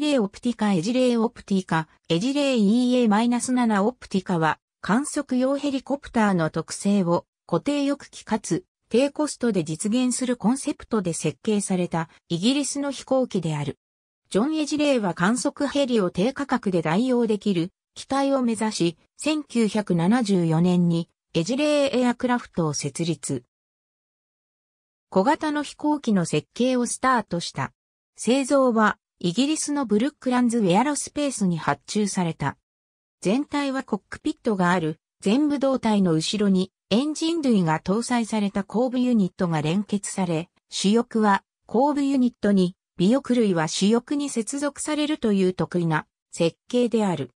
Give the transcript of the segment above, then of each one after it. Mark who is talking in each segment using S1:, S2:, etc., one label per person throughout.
S1: レイオプティカエジレイオプティカエジレイ EA-7 オプティカは観測用ヘリコプターの特性を固定翼機かつ低コストで実現するコンセプトで設計されたイギリスの飛行機である。ジョン・エジレイは観測ヘリを低価格で代用できる機体を目指し、1974年にエジレイエアクラフトを設立。小型の飛行機の設計をスタートした。製造はイギリスのブルックランズウェアロスペースに発注された。全体はコックピットがある、全部胴体の後ろにエンジン類が搭載された後部ユニットが連結され、主翼は後部ユニットに、尾翼類は主翼に接続されるという得意な設計である。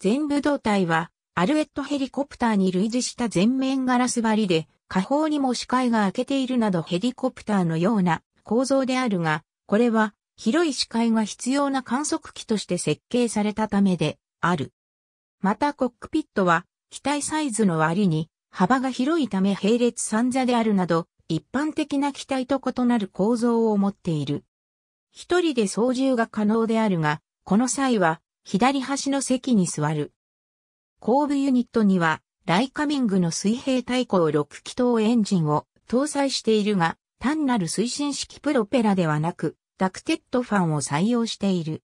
S1: 全部胴体はアルエットヘリコプターに類似した全面ガラス張りで、下方にも視界が開けているなどヘリコプターのような構造であるが、これは広い視界が必要な観測機として設計されたためである。またコックピットは機体サイズの割に幅が広いため並列三座であるなど一般的な機体と異なる構造を持っている。一人で操縦が可能であるが、この際は左端の席に座る。後部ユニットにはライカミングの水平対向6気筒エンジンを搭載しているが、単なる推進式プロペラではなく、ダクテッドファンを採用している。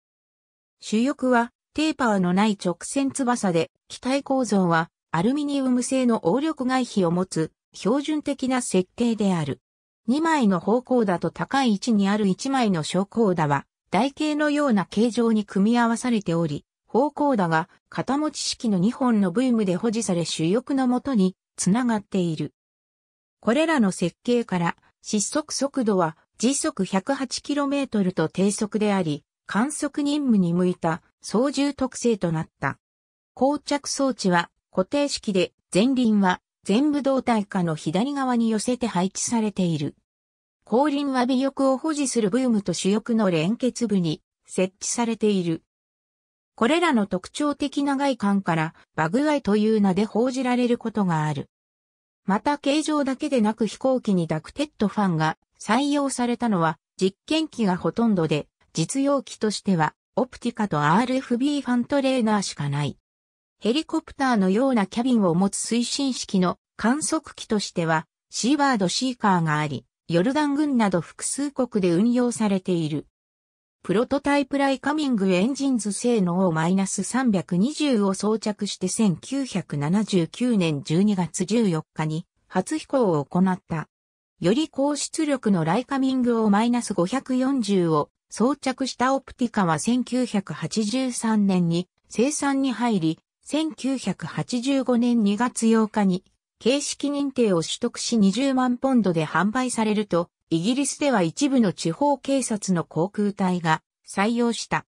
S1: 主翼はテーパーのない直線翼で、機体構造はアルミニウム製の応力外皮を持つ標準的な設計である。2枚の方向だと高い位置にある1枚の小降打は台形のような形状に組み合わされており、方向打が片持ち式の2本のブームで保持され主翼のもとにつながっている。これらの設計から失速速度は時速 108km と低速であり、観測任務に向いた操縦特性となった。膠着装置は固定式で前輪は全部胴体下の左側に寄せて配置されている。後輪は尾翼を保持するブームと主翼の連結部に設置されている。これらの特徴的な外観からバグアイという名で報じられることがある。また形状だけでなく飛行機にダクテッドファンが採用されたのは実験機がほとんどで、実用機としてはオプティカと RFB ファントレーナーしかない。ヘリコプターのようなキャビンを持つ推進式の観測機としてはシーバードシーカーがあり、ヨルダン軍など複数国で運用されている。プロトタイプライカミングエンジンズ性能を -320 を装着して1979年12月14日に初飛行を行った。より高出力のライカミングをマイナス540を装着したオプティカは1983年に生産に入り、1985年2月8日に形式認定を取得し20万ポンドで販売されると、イギリスでは一部の地方警察の航空隊が採用した。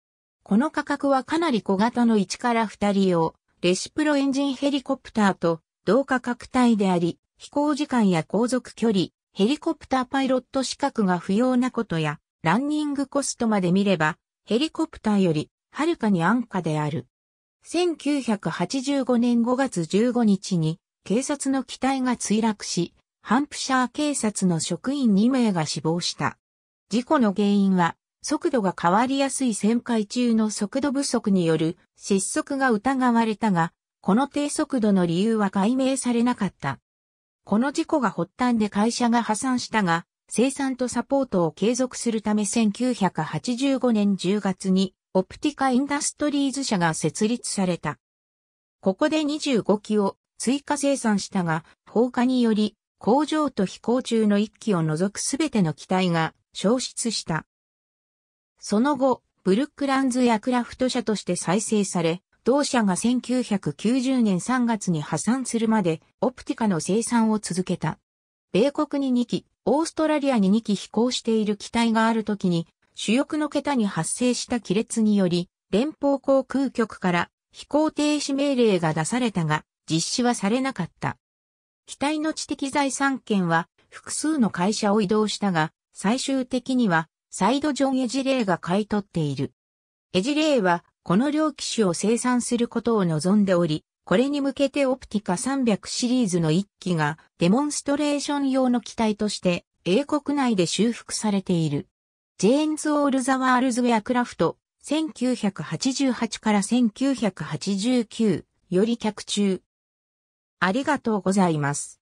S1: この価格はかなり小型の1から2人用、レシプロエンジンヘリコプターと同価格帯であり、飛行時間や航続距離、ヘリコプターパイロット資格が不要なことや、ランニングコストまで見れば、ヘリコプターより、はるかに安価である。1985年5月15日に、警察の機体が墜落し、ハンプシャー警察の職員2名が死亡した。事故の原因は、速度が変わりやすい旋回中の速度不足による失速が疑われたが、この低速度の理由は解明されなかった。この事故が発端で会社が破産したが、生産とサポートを継続するため1985年10月にオプティカインダストリーズ社が設立された。ここで25機を追加生産したが、放火により工場と飛行中の1機を除くすべての機体が消失した。その後、ブルックランズやクラフト社として再生され、同社が1990年3月に破産するまで、オプティカの生産を続けた。米国に2機、オーストラリアに2機飛行している機体がある時に、主翼の桁に発生した亀裂により、連邦航空局から飛行停止命令が出されたが、実施はされなかった。機体の知的財産権は複数の会社を移動したが、最終的にはサイドジョン・エジレイが買い取っている。エジレイはこの両機種を生産することを望んでおり、これに向けてオプティカ300シリーズの1機がデモンストレーション用の機体として英国内で修復されている。ジェーンズ・オール・ザ・ワールズ・ウェアクラフト、1988から1989より客中。ありがとうございます。